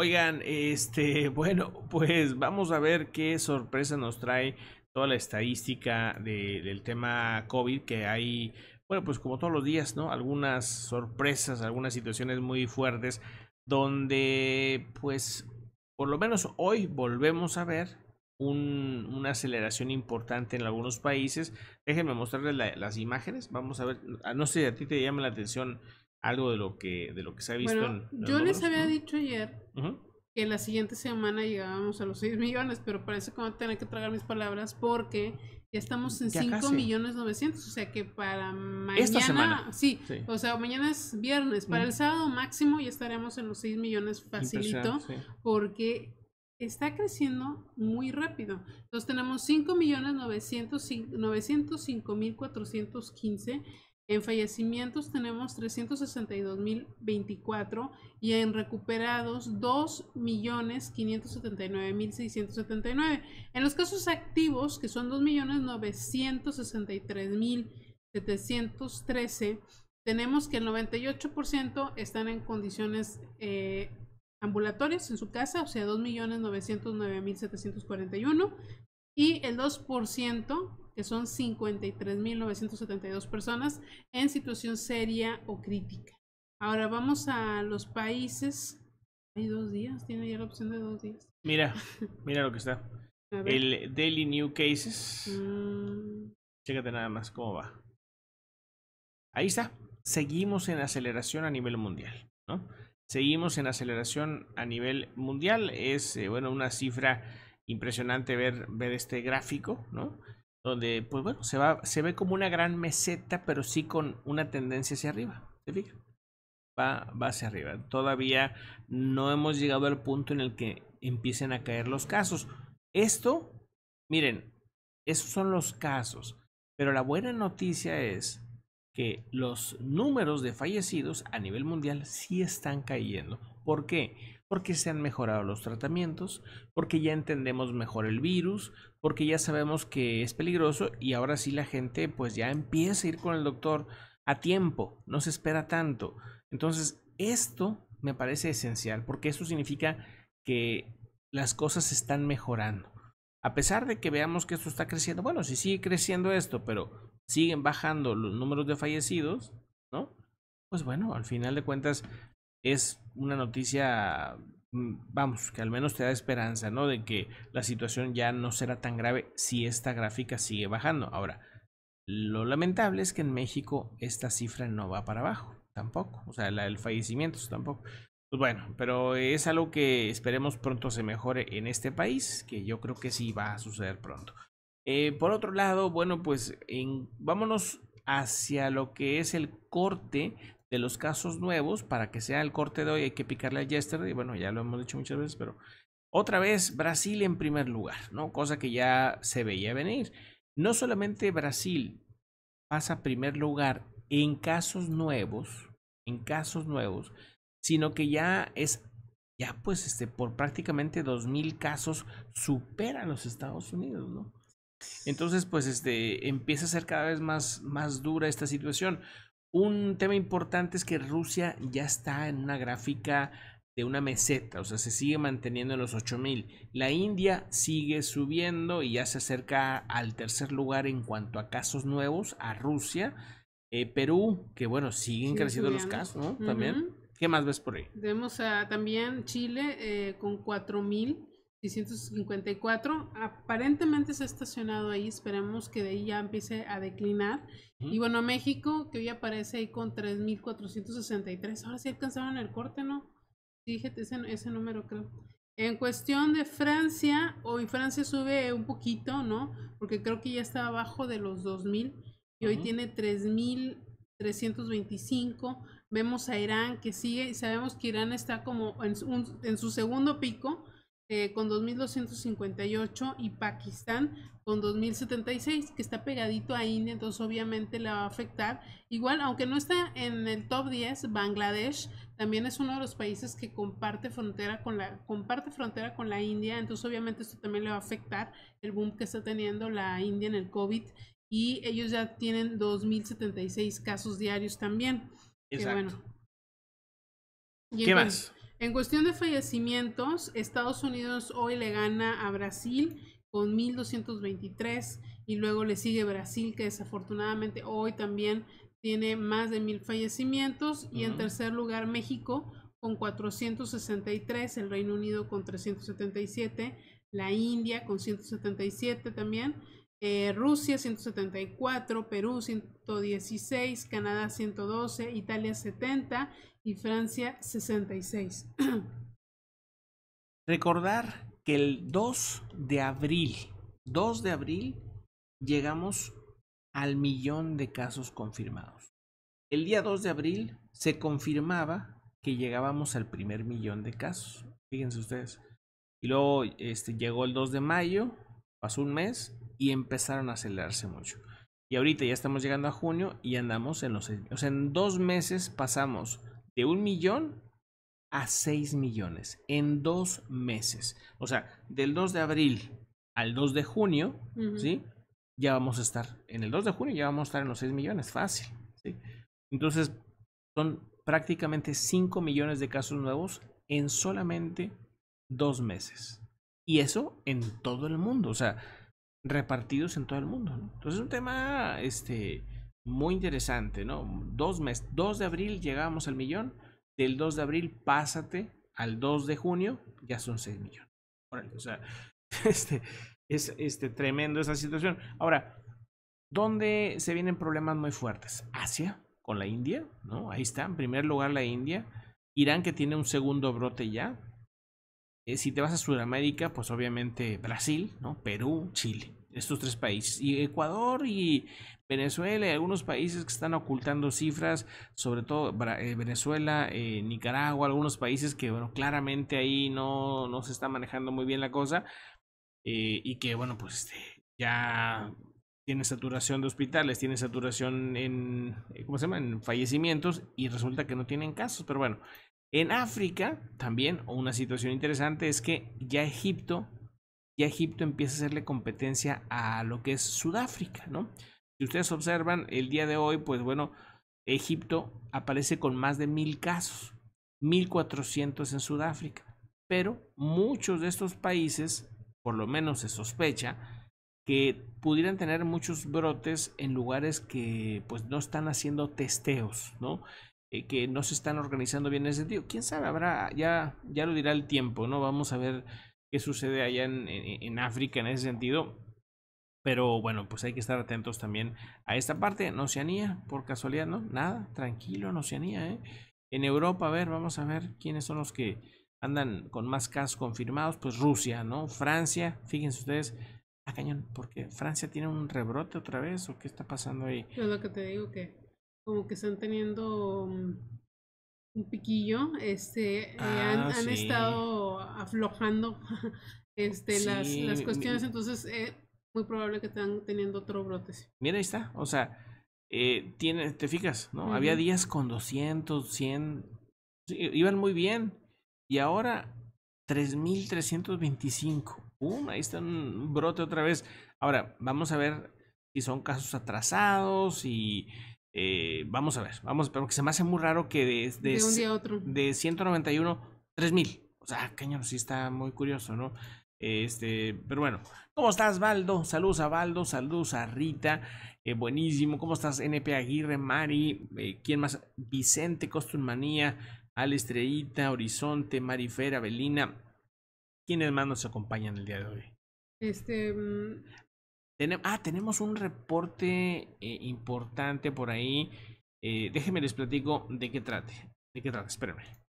Oigan, este, bueno, pues vamos a ver qué sorpresa nos trae toda la estadística del tema COVID, que hay, bueno, pues como todos los días, ¿no? Algunas sorpresas, algunas situaciones muy fuertes, donde, pues, por lo menos hoy volvemos a ver un, una aceleración importante en algunos países. Déjenme mostrarles las imágenes, vamos a ver, no sé a ti te llama la atención algo de lo que, de lo que se ha visto. yo les había dicho ayer que la siguiente semana llegábamos a los 6 millones, pero parece que voy a tener que tragar mis palabras porque ya estamos mm, en 5 millones 900, o sea que para mañana, semana. Sí, o sea, mañana es viernes, para el sábado máximo ya estaremos en los 6 millones facilito, porque está creciendo muy rápido. Entonces tenemos 5 millones 905 mil 415 en fallecimientos tenemos 362.024 y en recuperados 2.579.679. En los casos activos, que son 2.963.713, tenemos que el 98% están en condiciones eh, ambulatorias en su casa, o sea, 2.909.741 y el 2%, que son 53.972 personas, en situación seria o crítica. Ahora vamos a los países. Hay dos días, tiene ya la opción de dos días. Mira, mira lo que está. El Daily New Cases. Mm. Chécate nada más cómo va. Ahí está. Seguimos en aceleración a nivel mundial, ¿no? Seguimos en aceleración a nivel mundial. Es, eh, bueno, una cifra impresionante ver, ver este gráfico, ¿no? Donde, pues bueno, se, va, se ve como una gran meseta, pero sí con una tendencia hacia arriba, ¿te fijas? Va, va hacia arriba. Todavía no hemos llegado al punto en el que empiecen a caer los casos. Esto, miren, esos son los casos. Pero la buena noticia es que los números de fallecidos a nivel mundial sí están cayendo. ¿Por qué? porque se han mejorado los tratamientos, porque ya entendemos mejor el virus, porque ya sabemos que es peligroso y ahora sí la gente pues ya empieza a ir con el doctor a tiempo, no se espera tanto. Entonces, esto me parece esencial porque eso significa que las cosas están mejorando. A pesar de que veamos que esto está creciendo, bueno, si sigue creciendo esto, pero siguen bajando los números de fallecidos, ¿no? Pues bueno, al final de cuentas es una noticia, mm, vamos, que al menos te da esperanza, ¿no? De que la situación ya no será tan grave si esta gráfica sigue bajando. Ahora, lo lamentable es que en México esta cifra no va para abajo, tampoco. O sea, la, el fallecimiento tampoco. Pues bueno, pero es algo que esperemos pronto se mejore en este país, que yo creo que sí va a suceder pronto. Eh, por otro lado, bueno, pues en, vámonos hacia lo que es el corte de los casos nuevos, para que sea el corte de hoy hay que picarle a yesterday, bueno, ya lo hemos dicho muchas veces, pero otra vez Brasil en primer lugar, ¿no? Cosa que ya se veía venir. No solamente Brasil pasa a primer lugar en casos nuevos, en casos nuevos, sino que ya es ya pues este por prácticamente 2000 casos supera a los Estados Unidos, ¿no? Entonces, pues este empieza a ser cada vez más más dura esta situación. Un tema importante es que Rusia ya está en una gráfica de una meseta, o sea, se sigue manteniendo en los 8000. La India sigue subiendo y ya se acerca al tercer lugar en cuanto a casos nuevos a Rusia. Eh, Perú, que bueno, siguen creciendo los casos, ¿no? También. ¿Qué más ves por ahí? Vemos también Chile eh, con con 4000 654. Aparentemente se ha estacionado ahí, esperemos que de ahí ya empiece a declinar. Y bueno, México, que hoy aparece ahí con 3.463. Ahora sí alcanzaron el corte, ¿no? fíjate ese, ese número, creo. En cuestión de Francia, hoy Francia sube un poquito, ¿no? Porque creo que ya está abajo de los 2.000 y hoy tiene 3.325. Vemos a Irán que sigue y sabemos que Irán está como en su segundo pico eh, con 2.258 y Pakistán con 2.076, que está pegadito a India, entonces obviamente la va a afectar. Igual, aunque no está en el top 10, Bangladesh también es uno de los países que comparte frontera con la, comparte frontera con la India, entonces obviamente esto también le va a afectar el boom que está teniendo la India en el COVID y ellos ya tienen 2.076 casos diarios también. Exacto. bueno, ¿Qué más? En cuestión de fallecimientos, Estados Unidos hoy le gana a Brasil con 1.223 y luego le sigue Brasil, que desafortunadamente hoy también tiene más de 1.000 fallecimientos. Y en tercer lugar, México con 463, el Reino Unido con 377, la India con 177 también. Eh, Rusia 174, Perú 116, Canadá 112, Italia 70 y Francia 66. Recordar que el 2 de abril, 2 de abril, llegamos al millón de casos confirmados. El día 2 de abril se confirmaba que llegábamos al primer millón de casos. Fíjense ustedes. Y luego este, llegó el 2 de mayo, Pasó un mes y empezaron a acelerarse mucho. Y ahorita ya estamos llegando a junio y andamos en los... O sea, en dos meses pasamos de un millón a seis millones en dos meses. O sea, del 2 de abril al 2 de junio, ¿sí? Ya vamos a estar, en el 2 de junio ya vamos a estar en los seis millones, fácil, Entonces, son prácticamente cinco millones de casos nuevos en solamente dos meses. Y eso en todo el mundo, o sea, repartidos en todo el mundo. Entonces es un tema este, muy interesante, ¿no? Dos meses, 2 de abril llegamos al millón, del 2 de abril pásate al 2 de junio, ya son 6 millones. o sea, este, es este, tremendo esa situación. Ahora, ¿dónde se vienen problemas muy fuertes? Asia, con la India, ¿no? Ahí está, en primer lugar la India. Irán que tiene un segundo brote ya, eh, si te vas a Sudamérica, pues obviamente Brasil, ¿no? Perú, Chile, estos tres países. Y Ecuador y Venezuela y algunos países que están ocultando cifras, sobre todo eh, Venezuela, eh, Nicaragua, algunos países que, bueno, claramente ahí no, no se está manejando muy bien la cosa. y que, bueno, pues este, ya tiene saturación de hospitales, tiene saturación en, ¿cómo se llama?, en fallecimientos y resulta que no tienen casos, pero bueno, en África, también una situación interesante es que ya Egipto, ya Egipto empieza a hacerle competencia a lo que es Sudáfrica, ¿no? Si ustedes observan, el día de hoy, pues bueno, Egipto aparece con más de mil casos, 1400 en Sudáfrica. Pero muchos de estos países, por lo menos se sospecha, que pudieran tener muchos brotes en lugares que pues no están haciendo testeos, ¿no? Eh, que no se están organizando bien en ese sentido. Quién sabe, habrá, ya, ya lo dirá el tiempo, ¿no? Vamos a ver qué sucede allá en, en, África en ese sentido. Pero bueno, pues hay que estar atentos también a esta parte. no se anía por casualidad, ¿no? Nada, tranquilo no se ¿eh? En Europa, a ver, vamos a ver quiénes son los que andan con más casos confirmados. Pues Rusia, ¿no? Francia, fíjense ustedes, ah, cañón, porque Francia tiene un rebrote otra vez, ¿o qué está pasando ahí? es lo que te digo que como que están teniendo mm, un piquillo, este, eh, han, ah, estado aflojando este, las, las, cuestiones, entonces es eh, muy probable que están teniendo otro brote. Mira, ahí está, o sea, eh, te fijas, ¿no? Había días con 200, 100, iban muy bien, y ahora 3.325. ¡uh! Ahí está un brote otra vez. Ahora, vamos a ver si son casos atrasados, y eh, vamos a ver, vamos, pero que se me hace muy raro que de, de, de un día a otro. De 191, 3000. O sea, cañón, sí está muy curioso, ¿no? Este, pero bueno, ¿cómo estás, Baldo? Saludos a Baldo, saludos a Rita, eh, buenísimo. ¿Cómo estás, NP Aguirre, Mari? Eh, ¿Quién más? Vicente, Costummanía, Al Horizonte, Marifera, Belina. ¿Quiénes más nos acompañan el día de hoy? Este. Mm, ah, tenemos un reporte eh, importante por ahí. Eh, déjenme les platico de qué trate. De qué trata, espérenme.